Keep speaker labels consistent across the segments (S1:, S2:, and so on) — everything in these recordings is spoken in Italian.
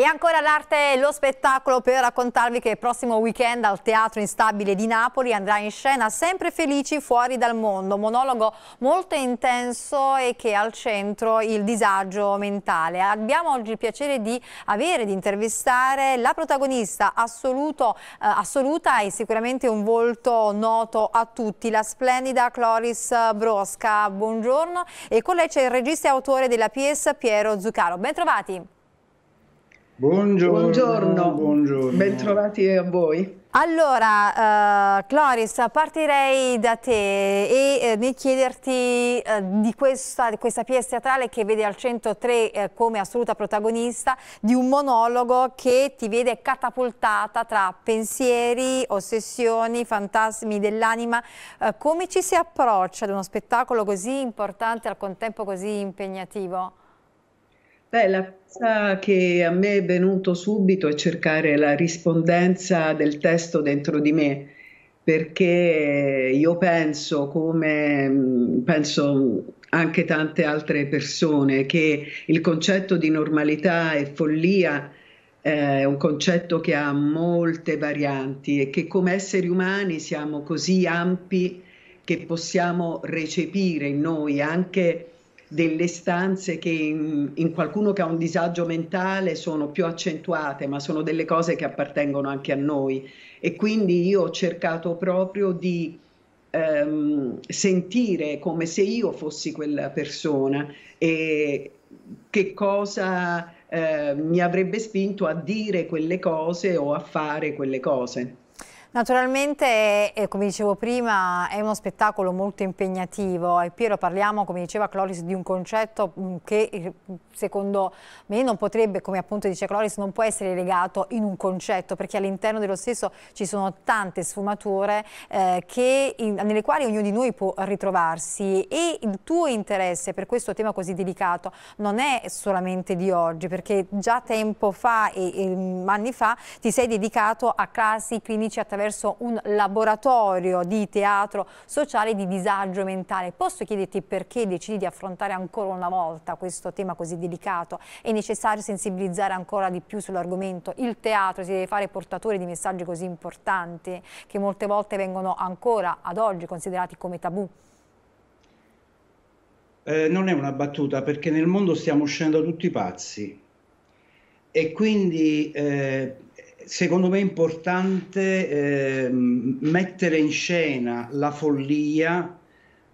S1: E ancora l'arte e lo spettacolo per raccontarvi che il prossimo weekend al Teatro Instabile di Napoli andrà in scena Sempre Felici Fuori dal Mondo, monologo molto intenso e che ha al centro il disagio mentale. Abbiamo oggi il piacere di avere, di intervistare la protagonista assoluto, eh, assoluta e sicuramente un volto noto a tutti, la splendida Cloris Brosca. Buongiorno e con lei c'è il regista e autore della PS Piero Zuccaro. Bentrovati.
S2: Buongiorno, buongiorno. buongiorno. bentrovati a voi.
S1: Allora, uh, Cloris, partirei da te e eh, nel chiederti uh, di, questa, di questa pièce teatrale che vede al 103 eh, come assoluta protagonista di un monologo che ti vede catapultata tra pensieri, ossessioni, fantasmi dell'anima. Uh, come ci si approccia ad uno spettacolo così importante e al contempo così impegnativo?
S2: Beh, la cosa che a me è venuto subito è cercare la rispondenza del testo dentro di me, perché io penso, come penso anche tante altre persone, che il concetto di normalità e follia eh, è un concetto che ha molte varianti e che come esseri umani siamo così ampi che possiamo recepire in noi anche delle stanze che in, in, qualcuno che ha un disagio mentale sono più accentuate, ma sono delle cose che appartengono anche a noi. E quindi io ho cercato proprio di ehm, sentire come se io fossi quella persona e che cosa eh, mi avrebbe spinto a dire quelle cose o a fare quelle cose.
S1: Naturalmente, eh, come dicevo prima, è uno spettacolo molto impegnativo e Piero parliamo, come diceva Cloris, di un concetto mm, che eh, secondo me non potrebbe, come appunto dice Cloris, non può essere legato in un concetto perché all'interno dello stesso ci sono tante sfumature eh, che, in, nelle quali ognuno di noi può ritrovarsi e il tuo interesse per questo tema così delicato non è solamente di oggi perché già tempo fa e, e mm, anni fa ti sei dedicato a classi clinici attraverso attraverso un laboratorio di teatro sociale di disagio mentale. Posso chiederti perché decidi di affrontare ancora una volta questo tema così delicato? È necessario sensibilizzare ancora di più sull'argomento? Il teatro si deve fare portatore di messaggi così importanti che molte volte vengono ancora ad oggi considerati come tabù?
S3: Eh, non è una battuta perché nel mondo stiamo uscendo tutti pazzi e quindi eh, secondo me è importante eh, mettere in scena la follia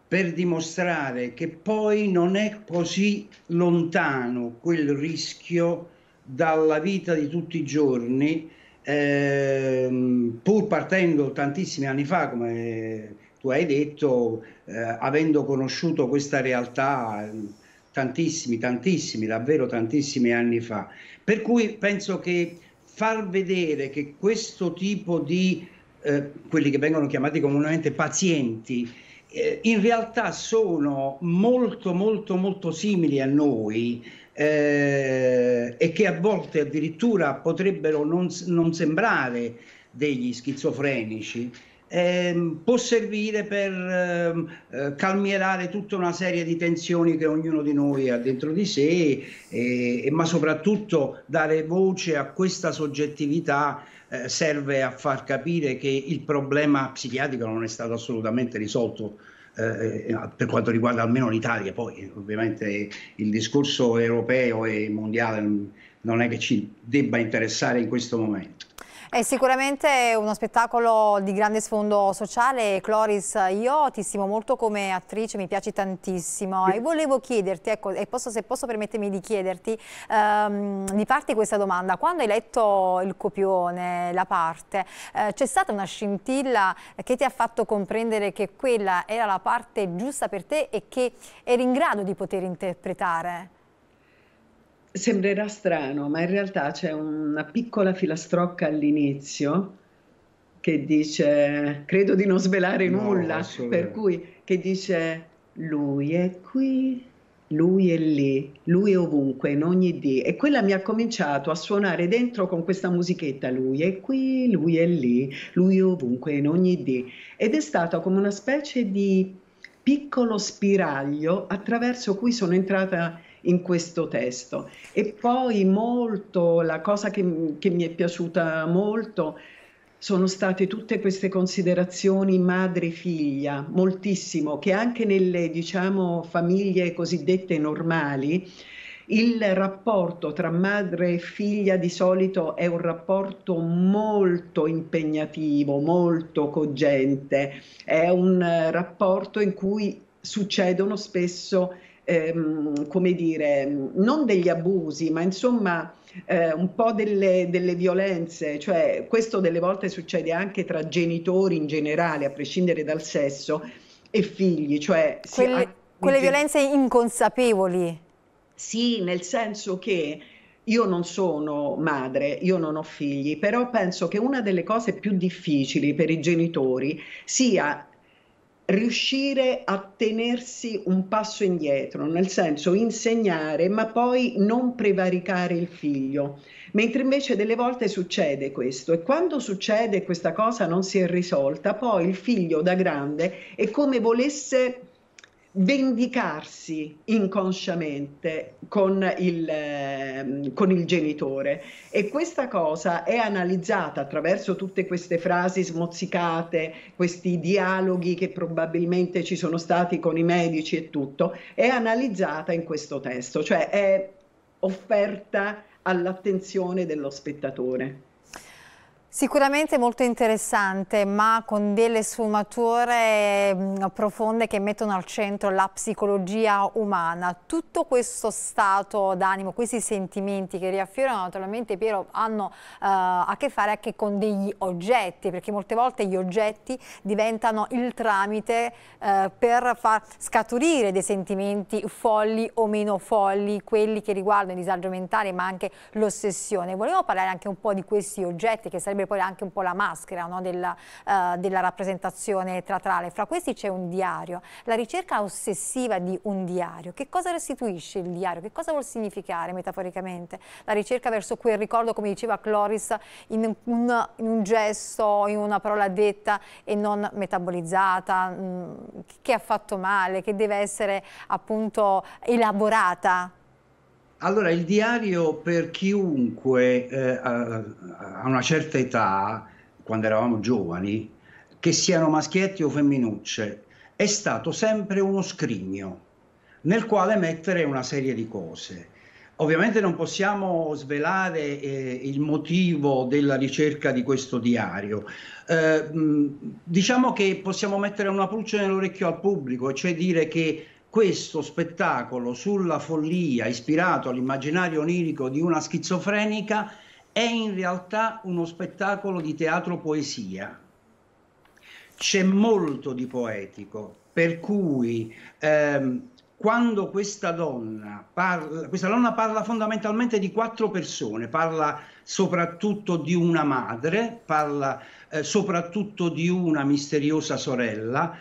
S3: per dimostrare che poi non è così lontano quel rischio dalla vita di tutti i giorni, eh, pur partendo tantissimi anni fa, come tu hai detto, eh, avendo conosciuto questa realtà ehm, tantissimi, tantissimi, davvero tantissimi anni fa. Per cui penso che far vedere che questo tipo di, eh, quelli che vengono chiamati comunemente pazienti, eh, in realtà sono molto molto molto simili a noi eh, e che a volte addirittura potrebbero non, non sembrare degli schizofrenici eh, può servire per ehm, eh, calmierare tutta una serie di tensioni che ognuno di noi ha dentro di sé, eh, ma soprattutto dare voce a questa soggettività eh, serve a far capire che il problema psichiatrico non è stato assolutamente risolto. Eh, eh, per quanto riguarda almeno l'Italia, poi ovviamente il discorso europeo e mondiale non è che ci debba interessare in questo momento.
S1: È sicuramente uno spettacolo di grande sfondo sociale. Cloris, io ti stimo molto come attrice, mi piaci tantissimo e volevo chiederti, ecco, e posso, se posso permettermi di chiederti, ehm, di farti questa domanda. Quando hai letto il copione, la parte, eh, c'è stata una scintilla che ti ha fatto comprendere che quella era la parte giusta per te e che eri in grado di poter interpretare?
S2: Sembrerà strano, ma in realtà c'è una piccola filastrocca all'inizio che dice, credo di non svelare no, nulla, per cui che dice lui è qui, lui è lì, lui è ovunque, in ogni dì. E quella mi ha cominciato a suonare dentro con questa musichetta, lui è qui, lui è lì, lui è ovunque, in ogni dì. Ed è stata come una specie di piccolo spiraglio attraverso cui sono entrata in questo testo. E poi molto, la cosa che, che mi è piaciuta molto sono state tutte queste considerazioni madre-figlia, moltissimo, che anche nelle diciamo, famiglie cosiddette normali, il rapporto tra madre e figlia di solito è un rapporto molto impegnativo, molto cogente, è un eh, rapporto in cui succedono spesso ehm, come dire, non degli abusi, ma insomma eh, un po' delle, delle, violenze, cioè questo delle volte succede anche tra genitori in generale, a prescindere dal sesso, e figli, cioè... Quelle, ha... quelle violenze inconsapevoli. Sì, nel senso che... Io non sono madre, io non ho figli, però penso che una delle cose più difficili per i genitori sia riuscire a tenersi un passo indietro, nel senso insegnare ma poi non prevaricare il figlio, mentre invece delle volte succede questo e quando succede questa cosa non si è risolta, poi il figlio da grande è come volesse vendicarsi inconsciamente con il, ehm, con il, genitore e questa cosa è analizzata attraverso tutte queste frasi smozzicate, questi dialoghi che probabilmente ci sono stati con i medici e tutto, è analizzata in questo testo, cioè è offerta all'attenzione dello spettatore.
S1: Sicuramente molto interessante, ma con delle sfumature mm, profonde che mettono al centro la psicologia umana. Tutto questo stato d'animo, questi sentimenti che riaffiorano naturalmente Piero hanno uh, a che fare anche con degli oggetti, perché molte volte gli oggetti diventano il tramite uh, per far scaturire dei sentimenti folli o meno folli, quelli che riguardano il disagio mentale ma anche l'ossessione. Volevo parlare anche un po' di questi oggetti che sarebbero sempre poi anche un po' la maschera no, della, uh, eh, della, rappresentazione teatrale. Fra questi c'è un diario, la ricerca ossessiva di un diario. Che cosa restituisce il diario? Che cosa vuol significare metaforicamente? La ricerca verso quel ricordo, come diceva Cloris, in un, in un gesto, in una parola detta e non metabolizzata, mh, mm, che ha fatto male, che deve essere appunto elaborata
S3: allora, il diario per chiunque eh, a una certa età, quando eravamo giovani, che siano maschietti o femminucce, è stato sempre uno scrigno nel quale mettere una serie di cose. Ovviamente non possiamo svelare eh, il motivo della ricerca di questo diario. Eh, diciamo che possiamo mettere una pulce nell'orecchio al pubblico, cioè dire che questo spettacolo sulla follia ispirato all'immaginario onirico di una schizofrenica è in realtà uno spettacolo di teatro poesia. C'è molto di poetico, per cui ehm, quando questa donna parla, questa donna parla fondamentalmente di quattro persone, parla soprattutto di una madre, parla eh, soprattutto di una misteriosa sorella,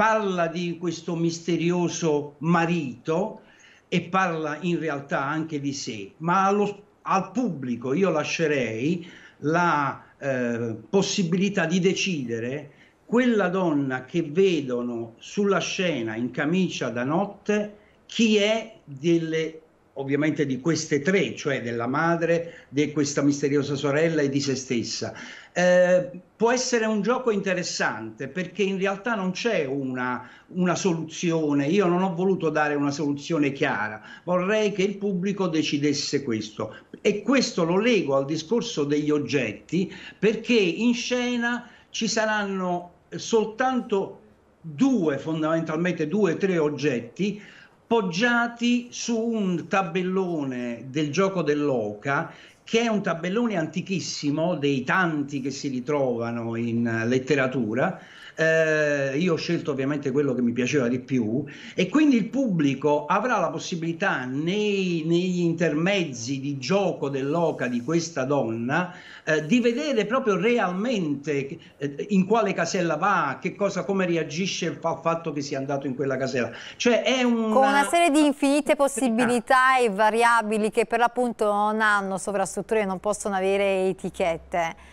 S3: parla di questo misterioso marito e parla in realtà anche di sé, ma allo, al pubblico io lascerei la eh, possibilità di decidere quella donna che vedono sulla scena in camicia da notte chi è delle ovviamente di queste tre, cioè della madre, di questa misteriosa sorella e di se stessa. Eh, può essere un gioco interessante perché in realtà non c'è una, una, soluzione, io non ho voluto dare una soluzione chiara, vorrei che il pubblico decidesse questo e questo lo leggo al discorso degli oggetti perché in scena ci saranno soltanto due, fondamentalmente due o tre oggetti poggiati su un tabellone del gioco dell'Oca che è un tabellone antichissimo dei tanti che si ritrovano in eh, letteratura eh, io ho scelto ovviamente quello che mi piaceva di più e quindi il pubblico avrà la possibilità nei, negli intermezzi di gioco dell'oca di questa donna eh, di vedere proprio realmente eh, in quale casella va, che cosa, come reagisce al fatto che sia andato in quella casella. Cioè è una... Con una serie
S1: di infinite ah. possibilità e variabili che per l'appunto non hanno sovrastrutture e non possono avere etichette.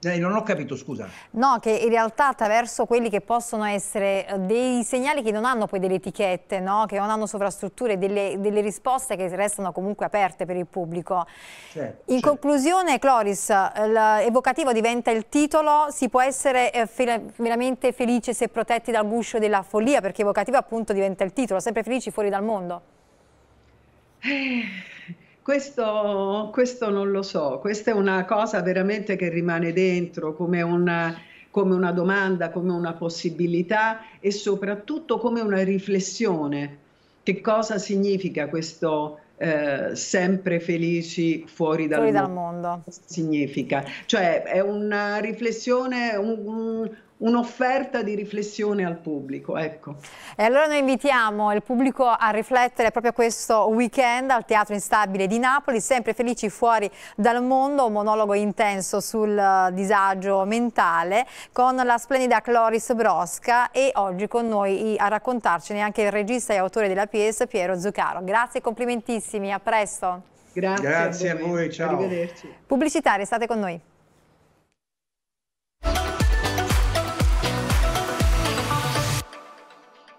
S3: Eh, non ho capito, scusa.
S1: No, che in realtà attraverso quelli che possono essere eh, dei segnali che non hanno poi delle etichette, no? che non hanno sovrastrutture, delle, delle, risposte che restano comunque aperte per il pubblico. Certo, in certo. conclusione, Cloris, eh, l'evocativo diventa il titolo, si può essere eh, veramente felici se protetti dal guscio della follia, perché evocativo appunto diventa il titolo, sempre felici fuori dal mondo.
S2: Questo, questo, non lo so, questa è una cosa veramente che rimane dentro come una, come una domanda, come una possibilità e soprattutto come una riflessione. Che cosa significa questo? Eh, sempre felici fuori dal, fuori dal mondo. mondo. Significa, cioè è una riflessione, un, un'offerta di riflessione al pubblico. Ecco.
S1: E allora noi invitiamo il pubblico a riflettere proprio questo weekend al Teatro Instabile di Napoli, sempre felici fuori dal mondo, un monologo intenso sul eh, disagio mentale con la splendida Cloris Brosca e oggi con noi a raccontarcene anche il regista e autore della pièce Piero Zuccaro. Grazie, complimentissimi, a presto.
S3: Grazie, Grazie a voi, a voi ciao.
S1: Pubblicitari, state con noi.